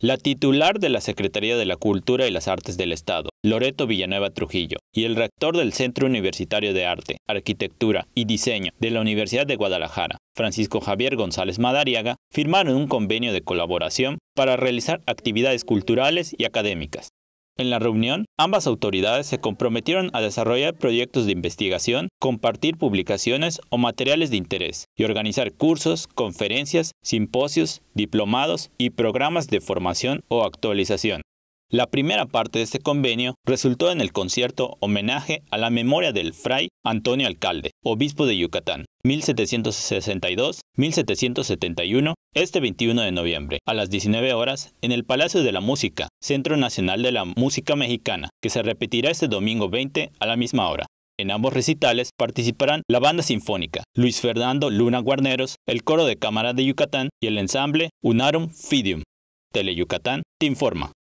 La titular de la Secretaría de la Cultura y las Artes del Estado, Loreto Villanueva Trujillo, y el rector del Centro Universitario de Arte, Arquitectura y Diseño de la Universidad de Guadalajara, Francisco Javier González Madariaga, firmaron un convenio de colaboración para realizar actividades culturales y académicas en la reunión, ambas autoridades se comprometieron a desarrollar proyectos de investigación, compartir publicaciones o materiales de interés y organizar cursos, conferencias, simposios, diplomados y programas de formación o actualización. La primera parte de este convenio resultó en el concierto Homenaje a la memoria del Fray Antonio Alcalde, obispo de Yucatán, 1762-1771, este 21 de noviembre, a las 19 horas, en el Palacio de la Música, Centro Nacional de la Música Mexicana, que se repetirá este domingo 20 a la misma hora. En ambos recitales participarán la Banda Sinfónica, Luis Fernando Luna Guarneros, el Coro de Cámara de Yucatán y el ensamble Unarum Fidium. Tele Yucatán te informa.